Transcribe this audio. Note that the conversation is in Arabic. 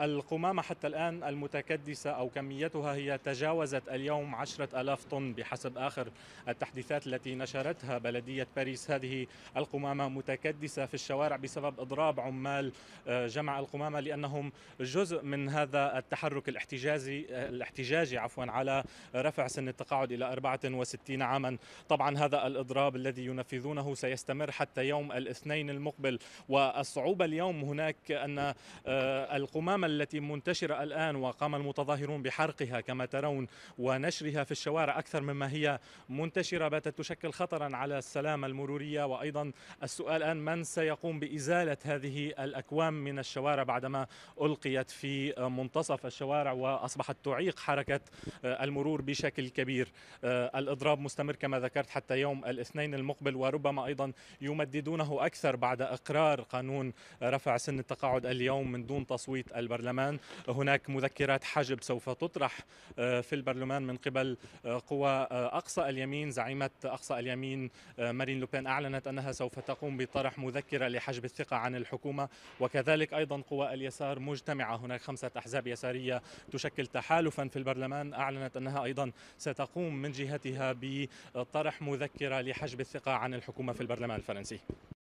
القمامة حتى الآن المتكدسة أو كميتها هي تجاوزت اليوم عشرة ألاف طن بحسب آخر التحديثات التي نشرتها بلدية باريس هذه القمامة متكدسة في الشوارع بسبب إضراب عمال آه، جمع القمامة لأنهم جزء من هذا التحرك الاحتجازي آه، الاحتجاجي عفوا على رفع سن التقاعد إلى 64 عاما طبعا هذا الإضراب الذي ينفذونه سيستمر حتى يوم الاثنين المقبل والصعوبة اليوم هناك أن آه، القمامة الرمل التي منتشرة الآن وقام المتظاهرون بحرقها كما ترون ونشرها في الشوارع أكثر مما هي منتشرة باتت تشكل خطرا على السلامة المرورية وأيضا السؤال الآن من سيقوم بإزالة هذه الأكوام من الشوارع بعدما ألقيت في منتصف الشوارع وأصبحت تعيق حركة المرور بشكل كبير الإضراب مستمر كما ذكرت حتى يوم الاثنين المقبل وربما أيضا يمددونه أكثر بعد إقرار قانون رفع سن التقاعد اليوم من دون تصويت البلد البرلمان هناك مذكرات حجب سوف تطرح آه، في البرلمان من قبل آه، قوى آه، أقصى اليمين زعيمة أقصى اليمين مارين لوبين أعلنت أنها سوف تقوم بطرح مذكرة لحجب الثقة عن الحكومة وكذلك أيضا قوى اليسار مجتمعة هناك خمسة أحزاب يسارية تشكل تحالفا في البرلمان أعلنت أنها أيضا ستقوم من جهتها بطرح مذكرة لحجب الثقة عن الحكومة في البرلمان الفرنسي